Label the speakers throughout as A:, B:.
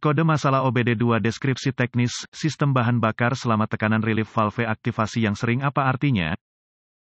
A: Kode masalah OBD2 deskripsi teknis, sistem bahan bakar selama tekanan relief valve aktivasi yang sering apa artinya?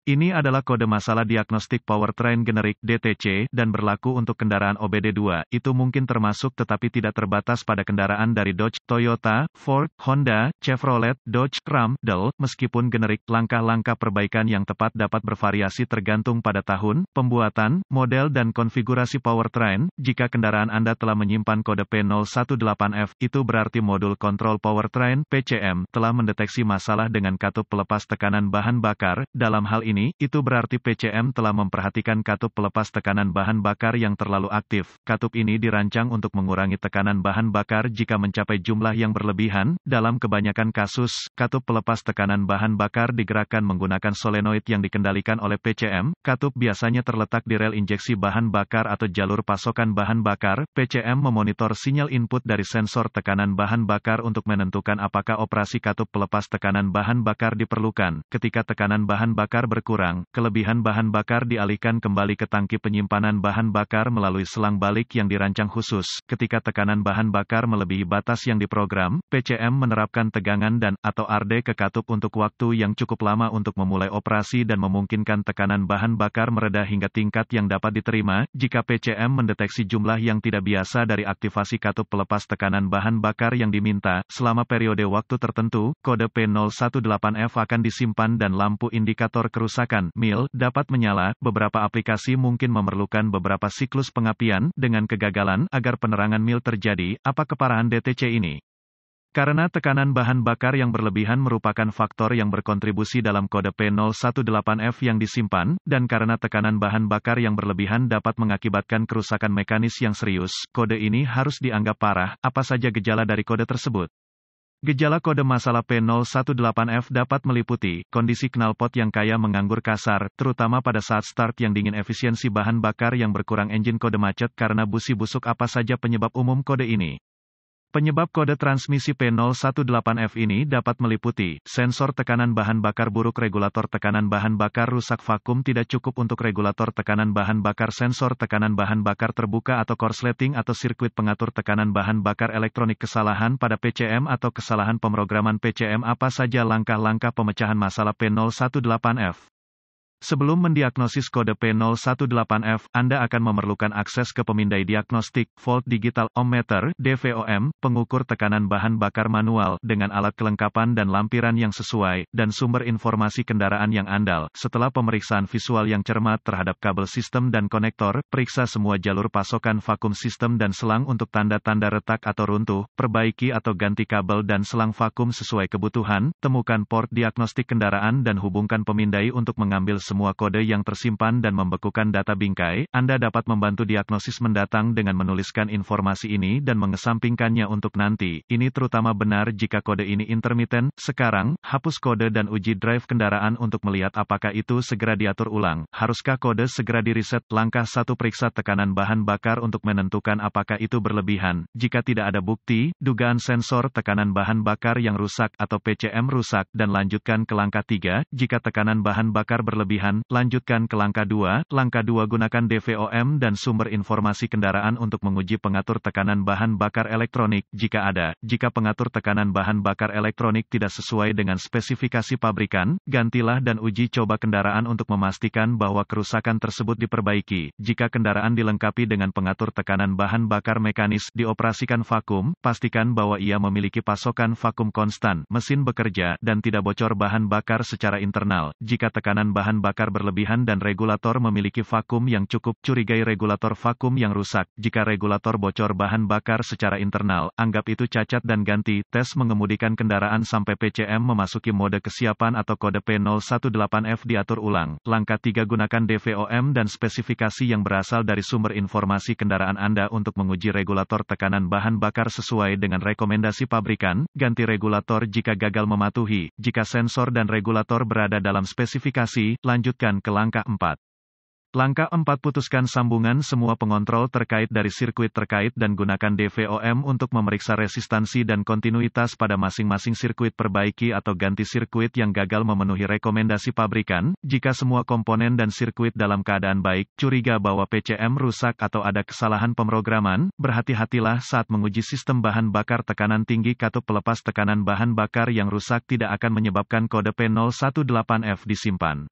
A: Ini adalah kode masalah diagnostik powertrain generik DTC dan berlaku untuk kendaraan OBD2, itu mungkin termasuk tetapi tidak terbatas pada kendaraan dari Dodge, Toyota, Ford, Honda, Chevrolet, Dodge, Ram, Dell, meskipun generik, langkah-langkah perbaikan yang tepat dapat bervariasi tergantung pada tahun, pembuatan, model dan konfigurasi powertrain. Jika kendaraan Anda telah menyimpan kode P018F, itu berarti modul kontrol powertrain PCM telah mendeteksi masalah dengan katup pelepas tekanan bahan bakar. Dalam hal ini ini, itu berarti PCM telah memperhatikan katup pelepas tekanan bahan bakar yang terlalu aktif. Katup ini dirancang untuk mengurangi tekanan bahan bakar jika mencapai jumlah yang berlebihan. Dalam kebanyakan kasus, katup pelepas tekanan bahan bakar digerakkan menggunakan solenoid yang dikendalikan oleh PCM. Katup biasanya terletak di rel injeksi bahan bakar atau jalur pasokan bahan bakar. PCM memonitor sinyal input dari sensor tekanan bahan bakar untuk menentukan apakah operasi katup pelepas tekanan bahan bakar diperlukan. Ketika tekanan bahan bakar berkurang, berkurang, kelebihan bahan bakar dialihkan kembali ke tangki penyimpanan bahan bakar melalui selang balik yang dirancang khusus. Ketika tekanan bahan bakar melebihi batas yang diprogram, PCM menerapkan tegangan dan atau arde ke katup untuk waktu yang cukup lama untuk memulai operasi dan memungkinkan tekanan bahan bakar mereda hingga tingkat yang dapat diterima. Jika PCM mendeteksi jumlah yang tidak biasa dari aktivasi katup pelepas tekanan bahan bakar yang diminta, selama periode waktu tertentu, kode P018F akan disimpan dan lampu indikator kerusakan kerusakan mil dapat menyala, beberapa aplikasi mungkin memerlukan beberapa siklus pengapian dengan kegagalan agar penerangan mil terjadi. Apa keparahan DTC ini? Karena tekanan bahan bakar yang berlebihan merupakan faktor yang berkontribusi dalam kode P018F yang disimpan, dan karena tekanan bahan bakar yang berlebihan dapat mengakibatkan kerusakan mekanis yang serius, kode ini harus dianggap parah, apa saja gejala dari kode tersebut. Gejala kode masalah P018F dapat meliputi kondisi knalpot yang kaya menganggur kasar, terutama pada saat start yang dingin efisiensi bahan bakar yang berkurang engine kode macet karena busi busuk apa saja penyebab umum kode ini. Penyebab kode transmisi P018F ini dapat meliputi sensor tekanan bahan bakar buruk regulator tekanan bahan bakar rusak vakum tidak cukup untuk regulator tekanan bahan bakar sensor tekanan bahan bakar terbuka atau korsleting atau sirkuit pengatur tekanan bahan bakar elektronik kesalahan pada PCM atau kesalahan pemrograman PCM apa saja langkah-langkah pemecahan masalah P018F. Sebelum mendiagnosis kode P018F, Anda akan memerlukan akses ke pemindai diagnostik, volt digital, ohmmeter, DVOM, pengukur tekanan bahan bakar manual, dengan alat kelengkapan dan lampiran yang sesuai, dan sumber informasi kendaraan yang andal. Setelah pemeriksaan visual yang cermat terhadap kabel sistem dan konektor, periksa semua jalur pasokan vakum sistem dan selang untuk tanda-tanda retak atau runtuh, perbaiki atau ganti kabel dan selang vakum sesuai kebutuhan, temukan port diagnostik kendaraan dan hubungkan pemindai untuk mengambil semua kode yang tersimpan dan membekukan data bingkai, Anda dapat membantu diagnosis mendatang dengan menuliskan informasi ini dan mengesampingkannya untuk nanti. Ini terutama benar jika kode ini intermittent. Sekarang, hapus kode dan uji drive kendaraan untuk melihat apakah itu segera diatur ulang. Haruskah kode segera diriset? Langkah satu periksa tekanan bahan bakar untuk menentukan apakah itu berlebihan. Jika tidak ada bukti, dugaan sensor tekanan bahan bakar yang rusak atau PCM rusak dan lanjutkan ke langkah 3 jika tekanan bahan bakar berlebihan pilihan, lanjutkan ke langkah 2. Langkah 2 gunakan DVOM dan sumber informasi kendaraan untuk menguji pengatur tekanan bahan bakar elektronik, jika ada. Jika pengatur tekanan bahan bakar elektronik tidak sesuai dengan spesifikasi pabrikan, gantilah dan uji coba kendaraan untuk memastikan bahwa kerusakan tersebut diperbaiki. Jika kendaraan dilengkapi dengan pengatur tekanan bahan bakar mekanis, dioperasikan vakum, pastikan bahwa ia memiliki pasokan vakum konstan, mesin bekerja, dan tidak bocor bahan bakar secara internal. Jika tekanan bahan bakar bakar berlebihan dan regulator memiliki vakum yang cukup curigai regulator vakum yang rusak. Jika regulator bocor bahan bakar secara internal, anggap itu cacat dan ganti. Tes mengemudikan kendaraan sampai PCM memasuki mode kesiapan atau kode P018F diatur ulang. Langkah 3 gunakan DVOM dan spesifikasi yang berasal dari sumber informasi kendaraan Anda untuk menguji regulator tekanan bahan bakar sesuai dengan rekomendasi pabrikan. Ganti regulator jika gagal mematuhi. Jika sensor dan regulator berada dalam spesifikasi, lanjut melanjutkan ke langkah 4. Langkah 4 putuskan sambungan semua pengontrol terkait dari sirkuit terkait dan gunakan DVOM untuk memeriksa resistansi dan kontinuitas pada masing-masing sirkuit perbaiki atau ganti sirkuit yang gagal memenuhi rekomendasi pabrikan. Jika semua komponen dan sirkuit dalam keadaan baik, curiga bahwa PCM rusak atau ada kesalahan pemrograman, berhati-hatilah saat menguji sistem bahan bakar tekanan tinggi katup pelepas tekanan bahan bakar yang rusak tidak akan menyebabkan kode P018F disimpan.